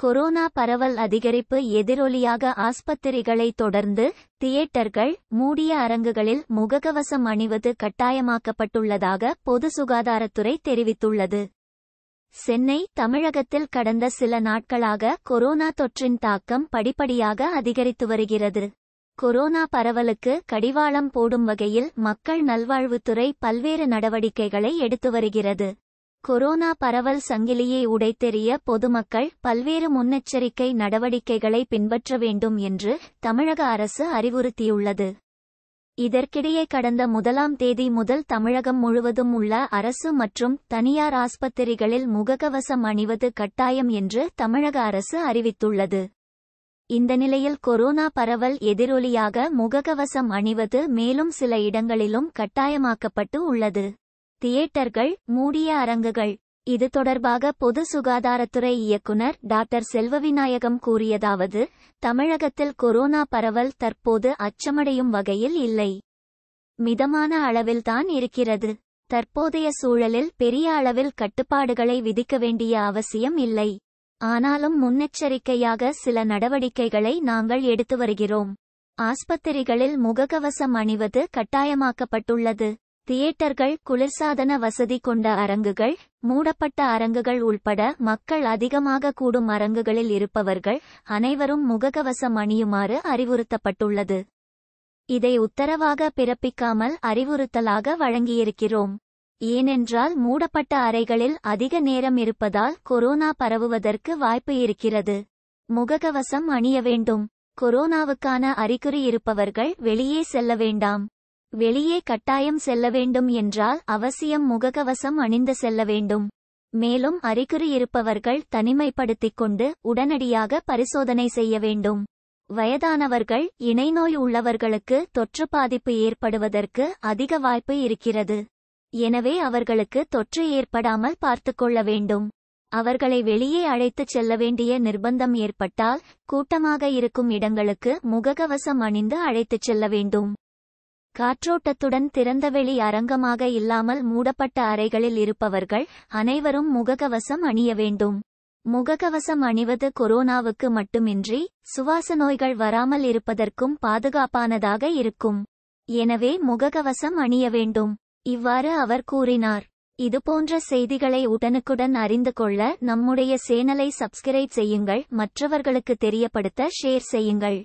corona பரவல் அதிகரிப்பு எதிரொலியாக ஆஸ்பத்திரிகளை தொடர்ந்து தியேட்டர்கள் மூடிய அரங்குகளில் முகக்கவசம் அணிவது கட்டாயமாக்கப்பட்டுள்ளதாக பொது சுகாதாரத்துறை தெரிவித்துள்ளது சென்னை தமிழகத்தில் கடந்த சில நாட்களாக கொரோனா தொற்றின் தாக்கம் படிப்படியாக அதிகரித்து வருகிறது கொரோனா பரவலுக்கு கடிவாளம் போடும் வகையில் மக்கள் நல்வாழ்வுத்துறை பல்வேறு நடவடிக்கைகளை எடுத்து வருகிறது கொரோனா பரவல் சங்கிலியை உடைத்தெறிய பொதுமக்கள் பல்வேறு முன்னெச்சரிக்கை நடவடிக்கைகளை பின்பற்ற வேண்டும் என்று தமிழக அரசு அறிவுறுத்தியுள்ளது இதற்கிடையே கடந்த முதலாம் தேதி முதல் தமிழகம் முழுவதும் உள்ள அரசு மற்றும் தனியார் ஆஸ்பத்திரிகளில் முகக்கவசம் அணிவது கட்டாயம் என்று தமிழக அரசு அறிவித்துள்ளது இந்த நிலையில் கொரோனா பரவல் எதிரொலியாக முகக்கவசம் அணிவது மேலும் சில இடங்களிலும் கட்டாயமாக்கப்பட்டு உள்ளது தியேட்டர்கள் மூடிய அரங்குகள் இது தொடர்பாக பொது சுகாதாரத்துறை இயக்குனர் டாக்டர் செல்வவிநாயகம் கூறியதாவது தமிழகத்தில் கொரோனா பரவல் தற்போது அச்சமடையும் வகையில் இல்லை மிதமான அளவில்தான் இருக்கிறது தற்போதைய சூழலில் பெரிய அளவில் கட்டுப்பாடுகளை விதிக்க வேண்டிய அவசியம் இல்லை ஆனாலும் முன்னெச்சரிக்கையாக சில நடவடிக்கைகளை நாங்கள் எடுத்து வருகிறோம் ஆஸ்பத்திரிகளில் முகக்கவசம் அணிவது கட்டாயமாக்கப்பட்டுள்ளது தியேட்டர்கள் குளிர்சாதன வசதி கொண்ட அரங்குகள் மூடப்பட்ட அரங்குகள் உள்பட மக்கள் அதிகமாக கூடும் அரங்குகளில் இருப்பவர்கள் அனைவரும் முகக்கவசம் அணியுமாறு அறிவுறுத்தப்பட்டுள்ளது இதை உத்தரவாக பிறப்பிக்காமல் அறிவுறுத்தலாக வழங்கியிருக்கிறோம் ஏனென்றால் மூடப்பட்ட அறைகளில் அதிக நேரம் இருப்பதால் கொரோனா பரவுவதற்கு வாய்ப்பு இருக்கிறது முகக்கவசம் அணிய வேண்டும் கொரோனாவுக்கான அறிகுறி இருப்பவர்கள் வெளியே செல்ல வேண்டாம் வெளியே கட்டாயம் செல்ல வேண்டும் என்றால் அவசியம் முகக்கவசம் அணிந்து செல்ல வேண்டும் மேலும் அறிகுறி இருப்பவர்கள் தனிமைப்படுத்திக் கொண்டு உடனடியாக பரிசோதனை செய்ய வேண்டும் வயதானவர்கள் இணைநோய் உள்ளவர்களுக்கு தொற்று பாதிப்பு ஏற்படுவதற்கு அதிக வாய்ப்பு இருக்கிறது எனவே அவர்களுக்கு தொற்று ஏற்படாமல் பார்த்துக்கொள்ள வேண்டும் அவர்களை வெளியே அழைத்துச் செல்ல வேண்டிய நிர்பந்தம் ஏற்பட்டால் கூட்டமாக இருக்கும் இடங்களுக்கு முகக்கவசம் அணிந்து அழைத்துச் செல்ல வேண்டும் காற்றோட்டத்துடன் திறந்தவெளி அரங்கமாக இல்லாமல் மூடப்பட்ட அறைகளில் இருப்பவர்கள் அனைவரும் முகக்கவசம் அணிய வேண்டும் முகக்கவசம் அணிவது கொரோனாவுக்கு மட்டுமின்றி சுவாச நோய்கள் வராமல் இருப்பதற்கும் பாதுகாப்பானதாக இருக்கும் எனவே முகக்கவசம் அணிய வேண்டும் இவ்வாறு அவர் கூறினார் இதுபோன்ற செய்திகளை உடனுக்குடன் அறிந்து கொள்ள நம்முடைய சேனலை சப்ஸ்கிரைப் செய்யுங்கள் மற்றவர்களுக்கு தெரியப்படுத்த ஷேர் செய்யுங்கள்